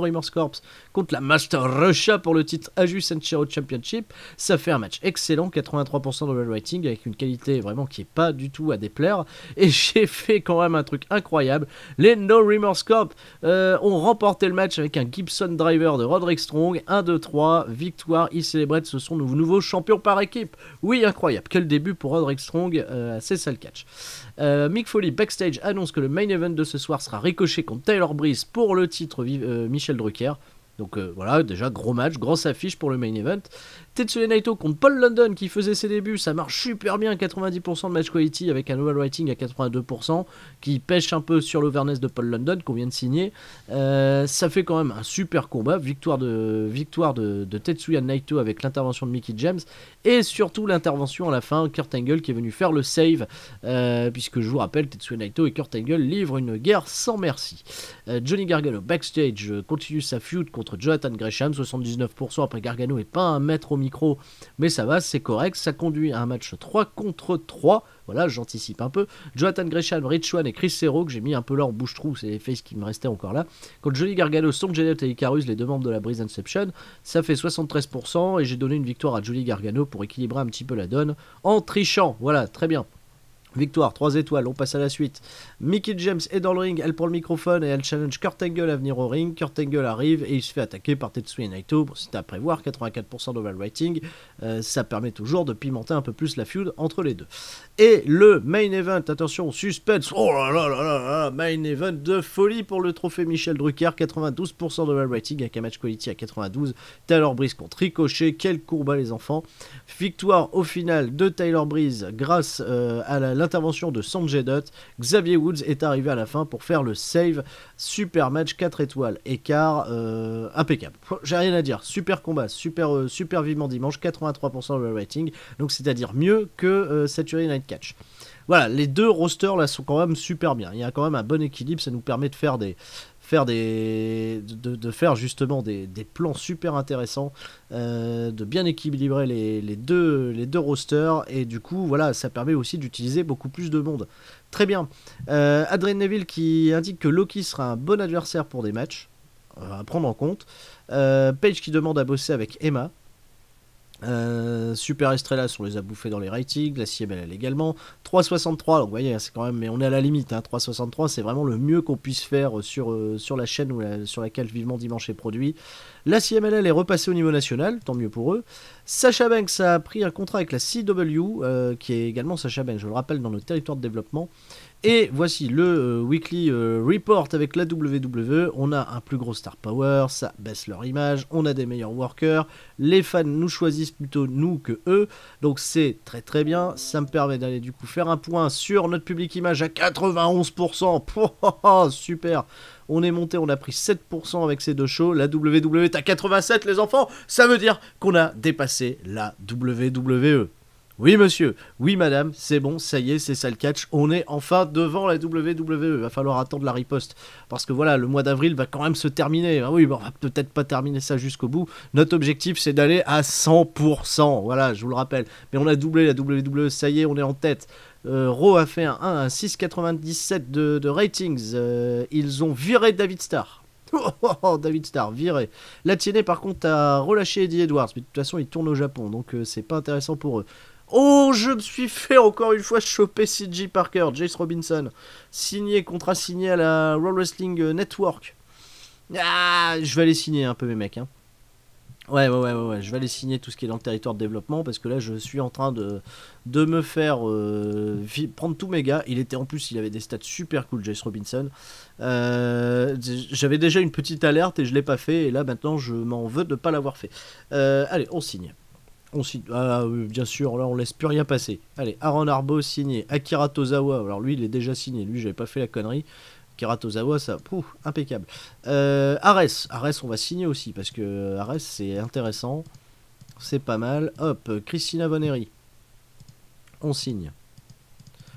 Remorse Corps contre la Master Russia pour le titre Aju Senshiro Championship. Ça fait un match excellent, 83% de rating avec une qualité vraiment qui est pas du tout à déplaire. Et [laughs] j'ai fait quand même un truc incroyable. Les No Remorse Corp euh, ont remporté le match avec un Gibson Driver de Roderick Strong. 1-2-3, victoire. Ils célébrette. ce sont nos nouveaux champions par équipe. Oui, incroyable. Quel début pour Roderick Strong, c'est ça le catch. Euh, Mick Foley backstage annonce que le main event de ce soir sera ricoché contre Taylor Breeze pour le titre euh, Michel Drucker. Donc euh, voilà, déjà gros match, grosse affiche pour le main event. Tetsuya Naito contre Paul London qui faisait ses débuts, ça marche super bien, 90% de match quality avec un overall rating à 82%, qui pêche un peu sur l'overness de Paul London qu'on vient de signer. Euh, ça fait quand même un super combat, victoire de, victoire de, Tetsuya Naito avec l'intervention de Mickey James et surtout l'intervention à la fin, Kurt Angle qui est venu faire le save, euh, puisque je vous rappelle, Tetsuya Naito et Kurt Angle livrent une guerre sans merci. Euh, Johnny Gargano backstage continue sa feud contre Jonathan Gresham, 79% après Gargano est pas un maître au micro, mais ça va, c'est correct. Ça conduit à un match 3 contre 3. Voilà, j'anticipe un peu. Jonathan Gresham, Richuan et Chris Serro, que j'ai mis un peu là en bouche-trou, c'est les faces qui me restaient encore là. Quand Julie Gargano, Son Janet et Icarus, les deux membres de la Breeze Inception, ça fait 73% et j'ai donné une victoire à Julie Gargano pour équilibrer un petit peu la donne en trichant. Voilà, très bien. Victoire, 3 étoiles, on passe à la suite. Mickey James est dans le ring, elle prend le microphone et elle challenge Kurt Angle à venir au ring. Kurt Angle arrive et il se fait attaquer par Tetsuya Naito. Bon, c'est à prévoir, 84% d'overwriting, rating. Euh, ça permet toujours de pimenter un peu plus la feud entre les deux. Et le main event, attention, suspense, oh là là là là, là main event de folie pour le trophée Michel Drucker, 92% d'overwriting avec un match quality à 92. Taylor Breeze contre Ricochet, quel combat les enfants. Victoire au final de Taylor Breeze grâce euh, à la l'intervention de Sanjay Dutt, Xavier Woods est arrivé à la fin pour faire le save. Super match, 4 étoiles écart, euh, impeccable. J'ai rien à dire, super combat, super, euh, super vivement dimanche, 83% de rating, donc c'est-à-dire mieux que euh, Saturday Night Catch voilà, les deux rosters là sont quand même super bien. Il y a quand même un bon équilibre, ça nous permet de faire des, faire de, faire justement des, plans super intéressants, euh, de bien équilibrer les, deux, les rosters, et du coup, voilà, ça permet aussi d'utiliser beaucoup plus de monde. Très bien. Euh, Adrien Neville qui indique que Loki sera un bon adversaire pour des matchs, euh, à prendre en compte. Euh, Page qui demande à bosser avec Emma, euh, super Estrella, on les a bouffés dans les ratings. la CMLL également. 3,63, donc voyez, c'est quand même, mais on est à la limite. 3,63, hein. c'est vraiment le mieux qu'on puisse faire euh, sur, euh, sur la chaîne sur laquelle Vivement Dimanche est produit. La CMLL est repassée au niveau national, tant mieux pour eux. Sacha Banks a pris un contrat avec la CW, qui est également Sacha Banks, je le rappelle, dans nos territoires de développement. Et voici le euh, weekly euh, report avec la WWE. On a un plus gros star power, ça baisse leur image, on a des meilleurs workers, les fans nous choisissent plutôt nous que eux, donc c'est très très bien. Ça me permet d'aller du coup faire un point sur notre public image à 91%. [laughs] super! On est monté, on a pris 7% avec ces deux shows. La WWE est à 87, les enfants! Ça veut dire qu'on a dépassé la WWE. Oui, monsieur, oui, madame, c'est bon, ça y est, c'est ça le catch. On est enfin devant la WWE. Va falloir attendre la riposte. Parce que voilà, le mois d'avril va quand même se terminer. Ah oui, on va peut-être pas terminer ça jusqu'au bout. Notre objectif, c'est d'aller à 100%. Voilà, je vous le rappelle. Mais on a doublé la WWE, ça y est, on est en tête. Euh, Raw a fait un 1 à 6,97 de, ratings. Euh, ils ont viré David Starr. [laughs] Oh, oh, oh, David Starr, viré. La par contre, a relâché Eddie Edwards. Mais de toute façon, il tourne au Japon, donc euh, c'est pas intéressant pour eux. Oh, je me suis fait encore une fois choper CJ Parker, Jace Robinson, signé, contrat signé à la World Wrestling euh, Network. Ah, je vais aller signer un peu mes mecs. Hein. Ouais, ouais, ouais, ouais, je vais aller signer tout ce qui est dans le territoire de développement parce que là, je suis en train de, de me faire euh, prendre tous mes gars. Il était en plus, il avait des stats super cool, Jace Robinson. Euh, j'avais déjà une petite alerte et je l'ai pas fait. Et là, maintenant, je m'en veux de ne pas l'avoir fait. allez, on signe. On signe, ah, ah bien sûr, là on laisse plus rien passer. Allez, Aaron Arbo signé, Akira Tozawa, alors lui il est déjà signé, lui j'avais pas fait la connerie. Akira Tozawa, ça, pouf, impeccable. Euh, Ares, Ares on va signer aussi parce que euh, Ares c'est intéressant, c'est pas mal. Hop, Christina Boneri, on signe.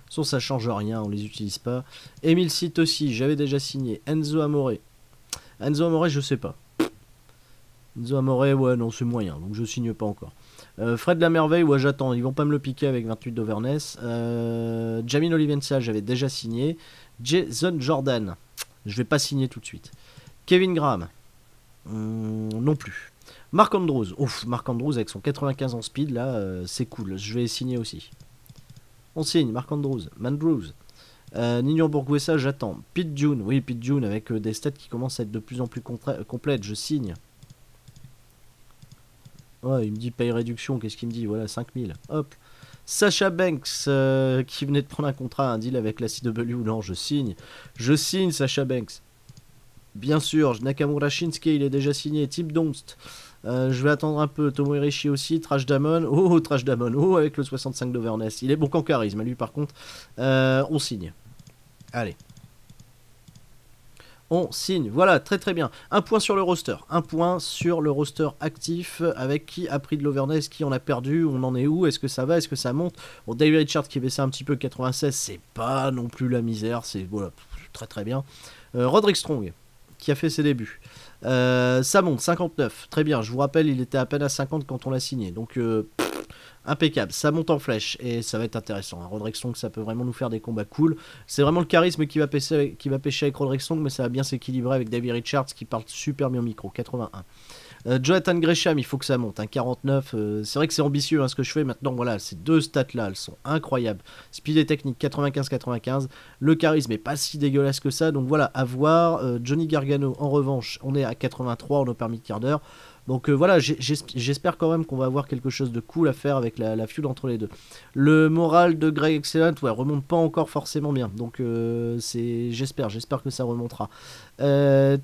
Sans ça change rien, on les utilise pas. Emile Cite aussi, j'avais déjà signé. Enzo Amore, Enzo Amore je sais pas. Enzo Amore, ouais, non, c'est moyen, donc je signe pas encore. Euh, Fred la merveille, ouais, j'attends. Ils vont pas me le piquer avec 28 d'Overness. Euh, Jamin Sage, j'avais déjà signé. Jason Jordan, je vais pas signer tout de suite. Kevin Graham, hmm, non plus. Marc Andrews, ouf, Marc Andrews avec son 95 en speed, là, euh, c'est cool. Je vais signer aussi. On signe, Marc Andrews, Mandrews. Euh, Nino Bourguessa, j'attends. Pete June, oui, Pete June avec euh, des stats qui commencent à être de plus en plus complètes, je signe. Ouais, il me dit paye réduction, qu'est-ce qu'il me dit Voilà, 5000. Hop. Sacha Banks, euh, qui venait de prendre un contrat, un deal avec la CW. Non, je signe. Je signe, Sacha Banks. Bien sûr, Nakamura Shinsuke, il est déjà signé. Type Donst. Euh, je vais attendre un peu. Tomo aussi. Trash Damon. Oh, oh, Trash Damon. Oh, avec le 65 d'Overness. Il est bon qu'en charisme. Lui, par contre, euh, on signe. Allez on signe. Voilà, très très bien. Un point sur le roster. Un point sur le roster actif avec qui a pris de l'overness, qui en a perdu, on en est où, est-ce que ça va, est-ce que ça monte. Bon, David Richard qui est baissé un petit peu 96, c'est pas non plus la misère, c'est voilà, très très bien. Euh, Roderick Strong qui a fait ses débuts. Euh, ça monte, 59. Très bien, je vous rappelle, il était à peine à 50 quand on l'a signé. Donc, euh, impeccable. Ça monte en flèche et ça va être intéressant. Hein. Roderick Song ça peut vraiment nous faire des combats cool. C'est vraiment le charisme qui va, pêcher, qui va pêcher avec Roderick Song mais ça va bien s'équilibrer avec David Richards qui parle super bien au micro. 81. Euh, Jonathan Gresham, il faut que ça monte. un hein, 49, euh, c'est vrai que c'est ambitieux hein, ce que je fais maintenant. Voilà, ces deux stats-là, elles sont incroyables. Speed et technique 95-95. Le charisme est pas si dégueulasse que ça. Donc voilà, à voir. Euh, Johnny Gargano, en revanche, on est à 83 on a permis de quart d'heure. Donc voilà, j'espère quand même qu'on va avoir quelque chose de cool à faire avec la, la feud entre les deux. Le moral de Greg Excellent, ouais, remonte pas encore forcément bien. Donc c'est, j'espère, j'espère que ça remontera. Euh,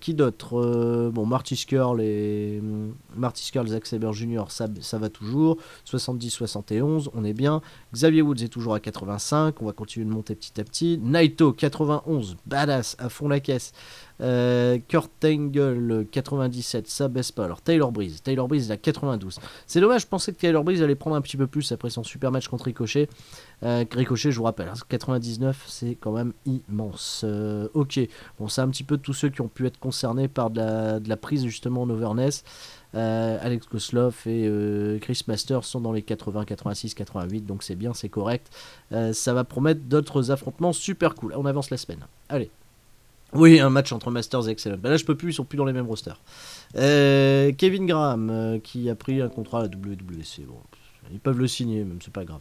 qui d'autre euh, Bon, Marty Skirl et mm, Marty Skirl, Zack Saber Jr., ça, va toujours. 70-71, on est bien. Xavier Woods est toujours à 85, on va continuer de monter petit à petit. Naito, 91, badass, à fond la caisse. Euh, Kurt Angle, 97, ça baisse pas. Alors Taylor Breeze, Taylor Breeze, est à 92. C'est dommage, je pensais que Taylor Breeze allait prendre un petit peu plus après son super match contre Ricochet. Euh, je vous rappelle, 99, hein, c'est quand même immense. Euh, ok, bon, c'est un petit peu tous ceux qui ont pu être concernés par de la, prise justement en overness. Euh, Alex Koslov et euh, Chris Masters sont dans les 80, 86, 88, donc c'est bien, c'est correct. ça va promettre d'autres affrontements super cool. On avance la semaine. Allez. Oui, un match entre Masters et Excellent. Ben là, je peux plus, ils sont plus dans les mêmes rosters. Kevin Graham, qui a pris un contrat à la WWC. E bon, ils peuvent le signer, même, c'est pas grave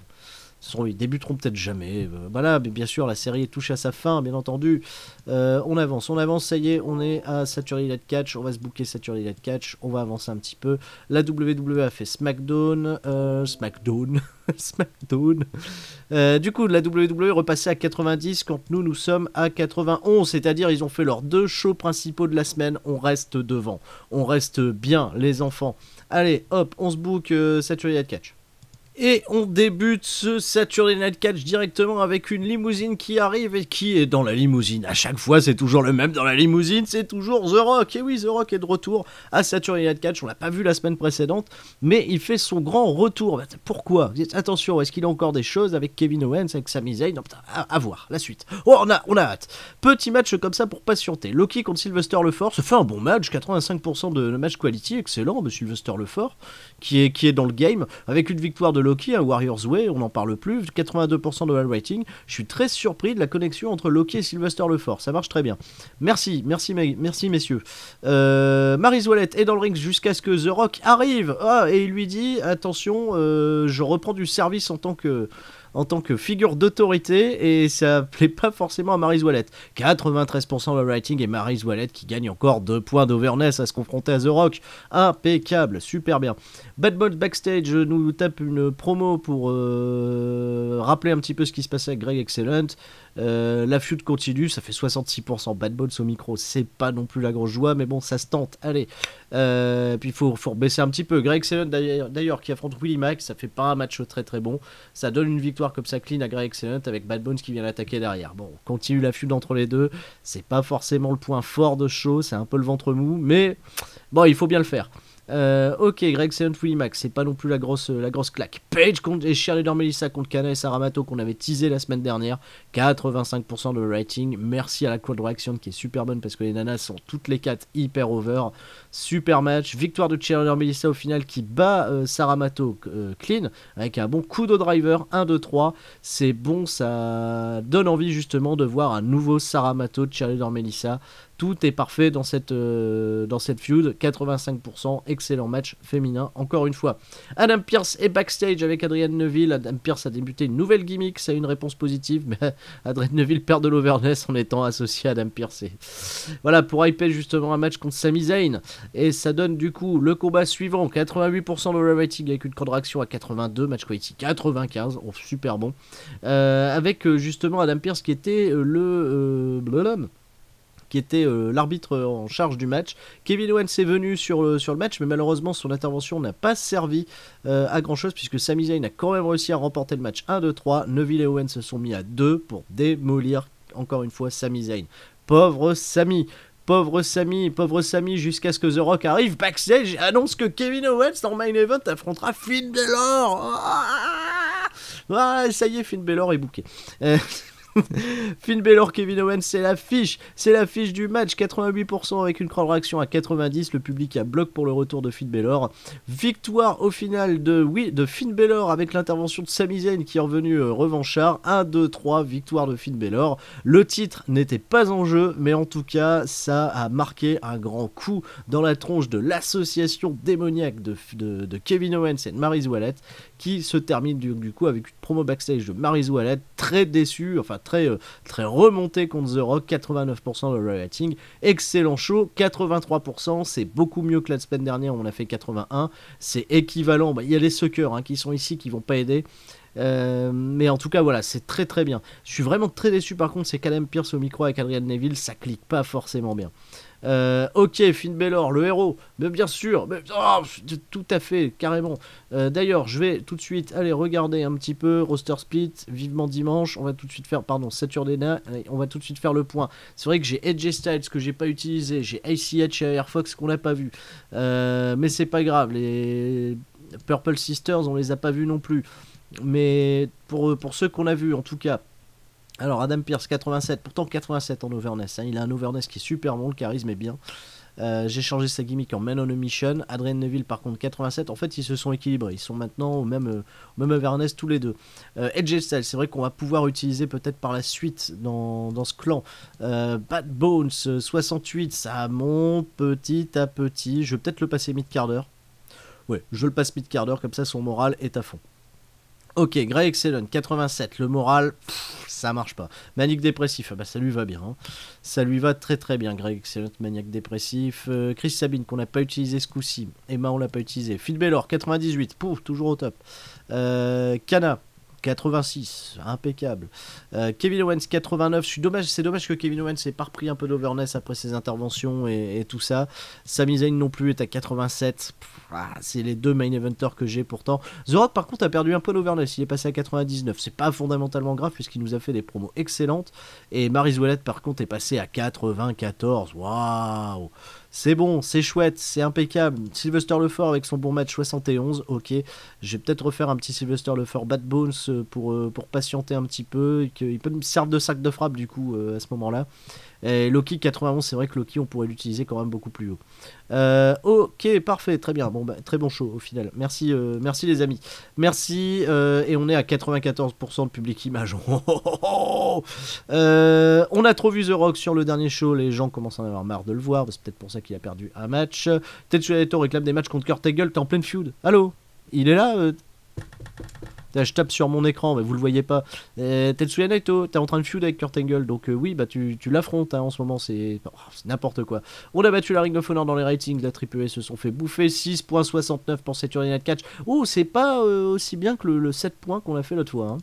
ils débuteront peut-être jamais. Voilà, euh, bah mais bien sûr, la série est touche à sa fin, bien entendu. Euh, on avance, on avance, ça y est, on est à Saturday Night Catch, on va se bouquer Saturday Night Catch, on va avancer un petit peu. La WWE a fait SmackDown, euh, SmackDown, [laughs] SmackDown. du coup, la WWE repassée à 90 quand nous, nous sommes à 91, c'est-à-dire ils ont fait leurs deux shows principaux de la semaine, on reste devant, on reste bien, les enfants. Allez, hop, on se bouque Saturday Night Catch. Et on débute ce Saturday Night Catch directement avec une limousine qui arrive et qui est dans la limousine. À chaque fois, c'est toujours le même dans la limousine, c'est toujours The Rock. Et oui, The Rock est de retour à Saturday Night Catch. On l'a pas vu la semaine précédente, mais il fait son grand retour. Bah, pourquoi Attention, est-ce qu'il a encore des choses avec Kevin Owens, avec Sami Zayn Non, à, voir la suite. Oh, on a, on a hâte. Petit match comme ça pour patienter. Loki contre Sylvester Lefort, ça fait un bon match, 85% de match quality, excellent, Sylvester Lefort qui est, qui est dans le game avec une victoire de Loki, un Warrior's Way, on n'en parle plus, 82% de la rating. Je suis très surpris de la connexion entre Loki et Sylvester Lefort, ça marche très bien. Merci, merci, merci messieurs. Euh, est dans le ring jusqu'à ce que The Rock arrive ah, et il lui dit attention, euh, je reprends du service en tant que en tant que figure d'autorité et ça [laughs] plaît pas forcément à Maryse Wallet. 93% de writing, et Maryse Wallet qui gagne encore 2 points d'overness à se confronter à The Rock. Impeccable, super bien. Bad Backstage euh, nous tape une promo pour euh, rappeler un petit peu ce qui se passait avec Greg Excellent. Euh, la fuite continue, ça fait 66% Bad Bones au micro, c'est pas non plus la grosse joie, mais bon, ça se tente. Allez, euh, puis il faut, baisser un petit peu. Greg excellent d'ailleurs qui affronte Willy Mack, ça fait pas un match très très bon. Ça donne une victoire comme ça clean à Greg excellent avec Bad Bones qui vient l'attaquer derrière. Bon, on continue la fuite entre les deux. C'est pas forcément le point fort de show, c'est un peu le ventre mou, mais bon, il faut bien le faire. Euh, ok, Greg Willy Max, c'est pas non plus la grosse, euh, la grosse claque. Page contre, et Shirley Dormelissa contre Kana et Saramato qu'on avait teasé la semaine dernière. 85% de rating. Merci à la Quad reaction qui est super bonne parce que les nanas sont toutes les quatre hyper over. Super match. Victoire de Shirley Dormelissa au final qui bat euh, Saramato clean avec un bon coup de driver. 1, 2, 3. C'est bon, ça donne envie justement de voir un nouveau Saramato de Shirley Dormelissa. Tout est parfait dans cette, euh, dans cette feud. 85%, excellent match féminin, encore une fois. Adam Pierce est backstage avec Adrienne Neville. Adam Pierce a débuté une nouvelle gimmick, ça a une réponse positive, mais [laughs] Adrienne Neville perd de l'overness en étant associé à Adam Pierce. Voilà, pour hyper justement un match contre Sami Zayn. Et ça donne du coup le combat suivant 88% de rating avec une contraction à 82, match quality 95, super bon. Euh, avec euh, justement Adam Pierce qui était le. Euh, qui était euh, l'arbitre en charge du match. Kevin Owens est venu sur le, euh, sur le match, mais malheureusement son intervention n'a pas servi euh, à grand chose puisque Sami Zayn a quand même réussi à remporter le match 1-2-3. Neville et Owens se sont mis à 2 pour démolir encore une fois Sami Zayn. Pauvre Sami, pauvre Sami, pauvre Sami, jusqu'à ce que The Rock arrive backstage et annonce que Kevin Owens dans main event affrontera Finn Balor. Ah, ça y est, Finn Balor est bouqué. [laughs] [laughs] Finn Balor, Kevin Owens, c'est l'affiche. C'est l'affiche du match. 88% avec une croix réaction à 90. Le public a bloc pour le retour de Finn Balor. Victoire au final de, oui, de Finn Balor avec l'intervention de Sami Zayn qui est revenu euh, revanchard. 1, 2, 3, victoire de Finn Balor. Le titre n'était pas en jeu, mais en tout cas, ça a marqué un grand coup dans la tronche de l'association démoniaque de, Kevin Owens et de Maryse Wallet qui se termine du, coup avec une promo backstage de à l'aide très déçu, enfin très, euh, très remonté contre The Rock, 89% de rating, excellent show, 83%, c'est beaucoup mieux que la semaine dernière on a fait 81, c'est équivalent, bah, il y a les suckers hein, qui sont ici qui vont pas aider. Euh, mais en tout cas, voilà, c'est très très bien. Je suis vraiment très déçu par contre, c'est Calem Pierce au micro avec Adrian Neville, ça clique pas forcément bien. Euh, ok, Finn Bellor, le héros, mais bien sûr, oh, tout à fait, carrément. Euh, d'ailleurs, je vais tout de suite aller regarder un petit peu roster split, vivement dimanche. On va tout de suite faire, pardon, Saturday Night, on va tout de suite faire le point. C'est vrai que j'ai Edge Styles que j'ai pas utilisé, j'ai ICH et Air qu'on n'a pas vu, euh, mais c'est pas grave. Les Purple Sisters, on les a pas vus non plus, mais pour pour ceux qu'on a vus, en tout cas. Alors Adam Pierce 87, pourtant 87 en overness, hein. il a un overness qui est super bon, le charisme est bien. Euh, j'ai changé sa gimmick en Man on a Mission. Adrien Neville par contre 87, en fait ils se sont équilibrés, ils sont maintenant au même, euh, overness tous les deux. Euh, c'est vrai qu'on va pouvoir utiliser peut-être par la suite dans, dans ce clan. Bad euh, Bones 68, ça monte petit à petit, je vais peut-être le passer mid quart d'heure. Ouais, je le passe mid quart d'heure, comme ça son moral est à fond. Ok, Grey Excellent, 87. Le moral, ça marche pas. Manique dépressif, ah bah ça lui va bien. Hein. Ça lui va très très bien, Grey Excellent, maniaque dépressif. Euh, Chris Sabine, qu'on n'a pas utilisé ce coup-ci. Emma, on l'a pas utilisé. Phil Bellor, 98. Pouf, toujours au top. Cana. Euh, 86, impeccable. Euh, Kevin Owens 89, dommage, c'est dommage que Kevin Owens ait pas repris un peu d'overness après ses interventions et, tout ça. Sami Zayn non plus est à 87. Ah, c'est les deux main eventers que j'ai pourtant. The par contre a perdu un peu d'overness, il est passé à 99. C'est pas fondamentalement grave puisqu'il nous a fait des promos excellentes et Maryse Ouellet par contre est passé à 94. Waouh c'est bon, c'est chouette, c'est impeccable. Sylvester Lefort avec son bon match 71, ok. Je vais peut-être refaire un petit Sylvester Lefort Bad Bones euh, pour, euh, pour patienter un petit peu, qu'il peut me servir de sac de frappe du coup euh, à ce moment-là. Loki 91, c'est vrai que Loki, on pourrait l'utiliser quand même beaucoup plus haut. Euh, ok, parfait, très bien. Bon, bah, très bon show au final. Merci, euh, merci les amis. Merci. Euh, et on est à 94% de public image. [laughs] Oh, oh, oh, on a trop vu The Rock sur le dernier show. Les gens commencent à en avoir marre de le voir. C'est peut-être pour ça qu'il a perdu un match. Tetsuya Eto réclame des matchs contre Kurt Angle. T'es en pleine feud. Allô Il est là je tape sur mon écran, mais vous le voyez pas. Euh, Tetsuya Naito, t'es en train de feud avec Kurt Angle, donc euh, oui, bah tu, tu l'affrontes hein, en ce moment, oh, c'est n'importe quoi. On a battu la Ring of Honor dans les ratings, la Triple se sont fait bouffer, 6.69 pour Saturday de Catch. Oh, c'est pas euh, aussi bien que le, 7 points qu'on a fait l'autre fois. Hein.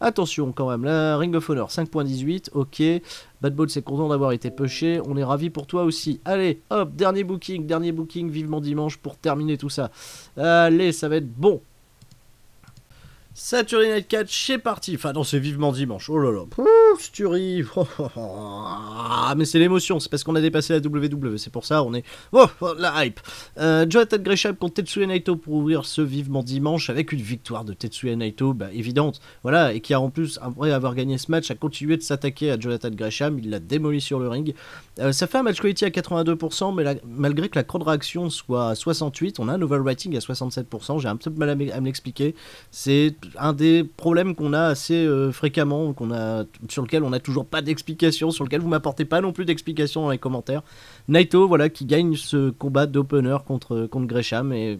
Attention quand même, la Ring of Honor 5.18, ok. Bad Ball, c'est content d'avoir été pushé. On est ravi pour toi aussi. Allez, hop, dernier booking, dernier booking, vivement dimanche pour terminer tout ça. Allez, ça va être bon. Saturday Night Catch, c'est parti. Enfin, non, c'est vivement dimanche. Oh là là. Sturi. [laughs] Ah, mais c'est l'émotion. C'est parce qu'on a dépassé la WWE. C'est pour ça, on est. Oh, oh la hype. Euh, Jonathan Gresham contre Tetsuya Naito pour ouvrir ce vivement dimanche avec une victoire de Tetsuya Naito, bah, évidente. Voilà. Et qui a en plus, après avoir gagné ce match, a continué de s'attaquer à Jonathan Gresham. Il l'a démoli sur le ring. Euh, ça fait un match quality à 82%, mais malgré que la crowd réaction soit à 68, on a un rating à 67%. J'ai un peu de mal à m'expliquer. C'est un des problèmes qu'on a assez euh, fréquemment, qu'on a, sur lequel on n'a toujours pas d'explication, sur lequel vous m'apportez pas non plus d'explication dans les commentaires. Naito, voilà, qui gagne ce combat d'opener contre, contre Gresham et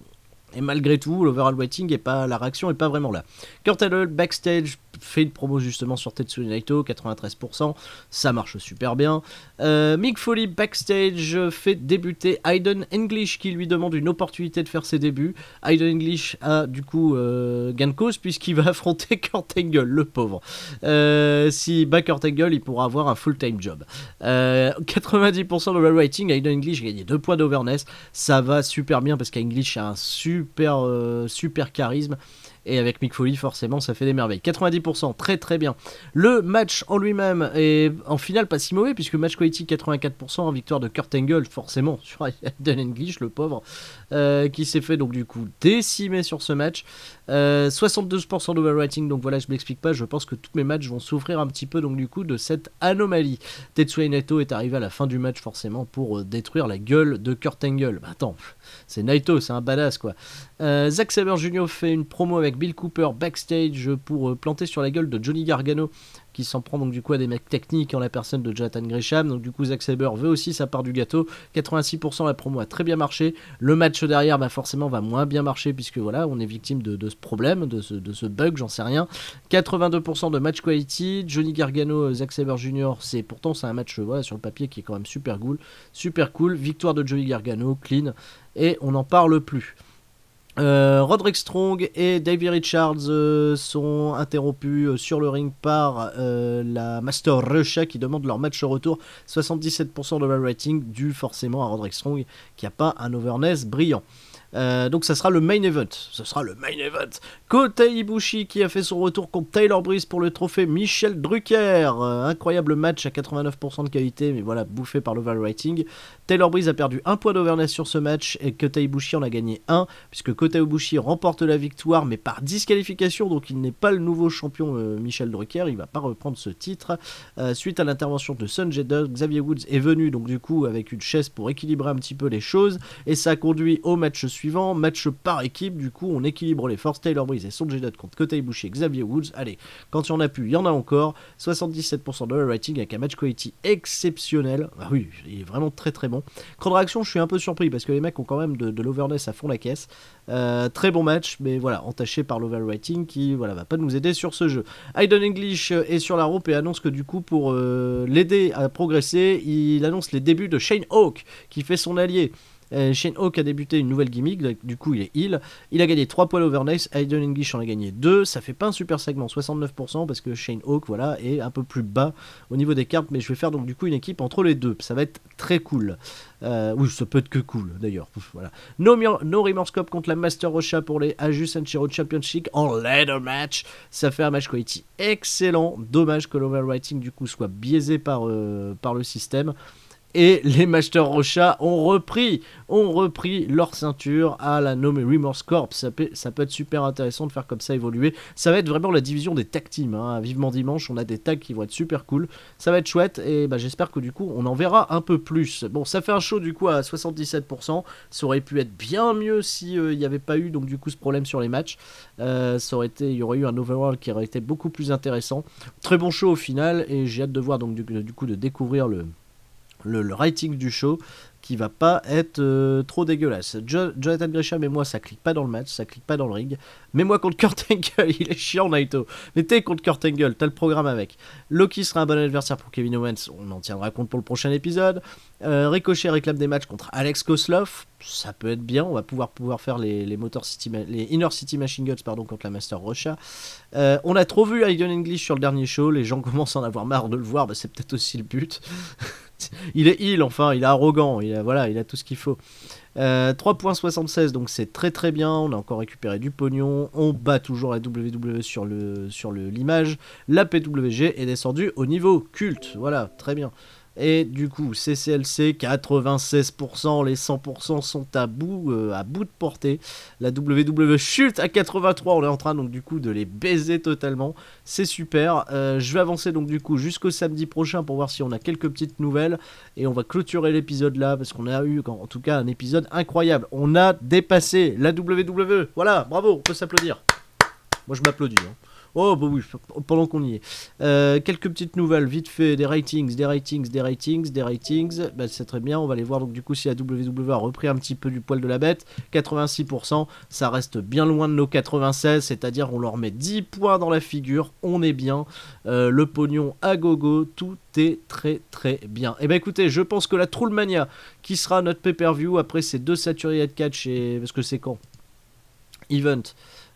et malgré tout, l'overall waiting est pas, la réaction n'est pas vraiment là. Kurt backstage fait une promo justement sur Tetsuya Naito, 93%, ça marche super bien. Euh, Mick Foley backstage fait débuter Aiden English qui lui demande une opportunité de faire ses débuts. Aiden English a du coup euh, gain de cause puisqu'il va [laughs] affronter Kurt Angle, le pauvre. Euh, si bat Kurt Angle, il pourra avoir un full-time job. 90% euh, de rating, English a gagné 2 points d'overness, ça va super bien parce qu'English a un super super, euh, super charisme. Et avec Mick Foley, forcément, ça fait des merveilles. 90%, très très bien. Le match en lui-même est en finale pas si mauvais, puisque match quality 84% en victoire de Kurt Angle, forcément, [laughs] sur Dalen English, le pauvre, euh, qui s'est fait donc du coup décimer sur ce match. Euh, 62% d'overwriting, donc voilà, je m'explique pas, je pense que tous mes matchs vont souffrir un petit peu donc du coup de cette anomalie. Tetsuya Naito est arrivé à la fin du match forcément pour euh, détruire la gueule de Kurt Angle. Bah, attends, c'est Naito, c'est un badass quoi. Zach euh, Zack Saber Jr. fait une promo avec Bill Cooper backstage pour euh, planter sur la gueule de Johnny Gargano, qui s'en prend donc du coup à des mecs techniques en la personne de Jonathan Gresham. Donc du coup, Zack Saber veut aussi sa part du gâteau. 86% la promo a très bien marché. Le match derrière, bah, forcément, va moins bien marcher puisque voilà, on est victime de, ce problème, de ce, bug, j'en sais rien. 82% de match quality. Johnny Gargano, euh, Zack Saber Jr. C'est pourtant c'est un match sur le papier qui est quand même super cool, super cool. Victoire de Johnny Gargano, clean et on n'en parle plus. Euh, Roderick Strong et Davy Richards euh, sont interrompus euh, sur le ring par la Master Russia qui demande leur match au retour. 77% de la rating dû forcément à Roderick Strong qui n'a pas un overness brillant. Euh, donc ça sera le main event. Ce sera le main event. Kota Ibushi qui a fait son retour contre Taylor Breeze pour le trophée Michel Drucker. Euh, incroyable match à 89% de qualité, mais voilà, bouffé par l'overwriting, Taylor Breeze a perdu un point d'overness sur ce match et Kota Ibushi en a gagné un, puisque Kota Ibushi remporte la victoire, mais par disqualification, donc il n'est pas le nouveau champion euh, Michel Drucker, il va pas reprendre ce titre. suite à l'intervention de Sunjay Dog, Xavier Woods est venu donc du coup avec une chaise pour équilibrer un petit peu les choses, et ça a conduit au match suivant suivant, match par équipe, du coup on équilibre les forces, Taylor Breeze et Sonjay Dutt contre Kota Ibushi et Xavier Woods, allez, quand il y en a plus, il y en a encore, 77% de rating avec un match quality exceptionnel, ah oui, il est vraiment très très bon. Contre action, je suis un peu surpris parce que les mecs ont quand même de, l'overness à fond la caisse, euh, très bon match, mais voilà, entaché par l'overwriting qui, voilà, va pas nous aider sur ce jeu. Aiden English est sur la rope et annonce que du coup pour euh, l'aider à progresser, il annonce les débuts de Shane Hawk qui fait son allié. Euh, Shane Hawk a débuté une nouvelle gimmick, du coup il est heal. Il a gagné 3 points Overnights, Aiden English en a gagné 2. Ça fait pas un super segment, 69% parce que Shane Hawk voilà, est un peu plus bas au niveau des cartes, mais je vais faire donc du coup une équipe entre les deux. Ça va être très cool. Ou euh, oui, ça peut être que cool d'ailleurs. Voilà. No, no Remorse contre la Master Rocha pour les Ajus Shiro Championship en ladder match. Ça fait un match quality excellent. Dommage que l'overwriting du coup soit biaisé par, euh, par le système et les Master Rocha ont repris, ont repris leur ceinture à la nommée Remorse Corp. Ça peut, être super intéressant de faire comme ça évoluer. Ça va être vraiment la division des tag teams. Hein. Vivement dimanche, on a des tags qui vont être super cool. Ça va être chouette et bah, j'espère que du coup on en verra un peu plus. Bon, ça fait un show du coup à 77%. Ça aurait pu être bien mieux s'il euh, n'y avait pas eu donc du coup ce problème sur les matchs. Euh, ça aurait été, il y aurait eu un overall qui aurait été beaucoup plus intéressant. Très bon show au final et j'ai hâte de voir donc du coup de découvrir le le, writing du show qui va pas être euh, trop dégueulasse. Jonathan Gresham et moi, ça clique pas dans le match, ça clique pas dans le ring. Mais moi contre Kurt Angle, [laughs] il est chiant Naito. Mais t'es contre Kurt Angle, t'as le programme avec. Loki sera un bon adversaire pour Kevin Owens, on en tiendra compte pour le prochain épisode. Euh, Ricochet réclame des matchs contre Alex Kosloff, ça peut être bien, on va pouvoir, pouvoir faire les, Inner City Machine Guns pardon, contre la Master Rocha. Euh, on a trop vu Aiden English sur le dernier show, les gens [laughs] commencent à en avoir marre de le voir, bah, c'est peut-être aussi le but. [laughs] [laughs] il est il enfin, il est arrogant, il a, voilà, il a tout ce qu'il faut. 3.76, euh, donc c'est très très bien. On a encore récupéré du pognon. On bat toujours la WWE sur l'image. Le, sur le, la PWG est descendue au niveau culte. Voilà, très bien. Et du coup, CCLC 96%, les 100% sont à bout, euh, à bout de portée. La WWE chute à 83, on est en train donc du coup de les baiser totalement. C'est super. Euh, je vais avancer donc du coup jusqu'au samedi prochain pour voir si on a quelques petites nouvelles. Et on va clôturer l'épisode là parce qu'on a eu en tout cas un épisode incroyable. On a dépassé la WWE. Voilà, bravo, on peut s'applaudir. Moi, je m'applaudis. Hein. Oh, bah oui, pendant qu'on y est. Euh, quelques petites nouvelles, vite fait, des ratings, des ratings, des ratings, des ratings. Bah, c'est très bien, on va les voir. Donc, du coup, si la WWE a repris un petit peu du poil de la bête, 86%, ça reste bien loin de nos 96, c'est-à-dire on leur met 10 points dans la figure, on est bien. Euh, le pognon à gogo, tout est très très bien. Et eh ben écoutez, je pense que la Trullmania qui sera notre pay-per-view après ces deux Saturated Catch et. Parce que c'est quand Event.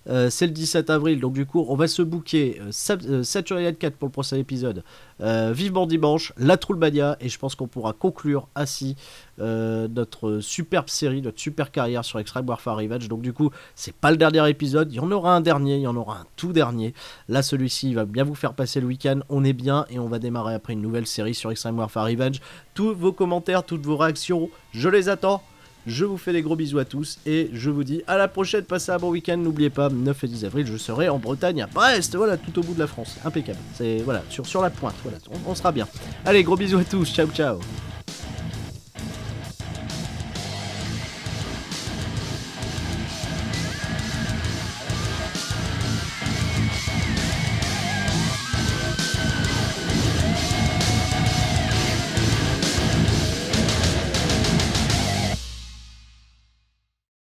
Euh, c'est le 17 avril, donc du coup, on va se bouquer euh, euh, Saturday Saturday 4 pour le prochain épisode. vivement dimanche, la badia et je pense qu'on pourra conclure ainsi notre superbe série, notre super carrière sur Extreme Warfare Revenge. Donc du coup, c'est pas le dernier épisode, il y en aura un dernier, il y en aura un tout dernier. Là, celui-ci, va bien vous faire passer le week-end, on est bien, et on va démarrer après une nouvelle série sur Extreme Warfare Revenge. Tous vos commentaires, toutes vos réactions, je les attends. Je vous fais des gros bisous à tous et je vous dis à la prochaine. Passez un bon week-end. N'oubliez pas, 9 et 10 avril, je serai en Bretagne, à Brest. Voilà, tout au bout de la France. Impeccable. C'est voilà, sur, sur la pointe. Voilà, on sera bien. Allez, gros bisous à tous. Ciao, ciao.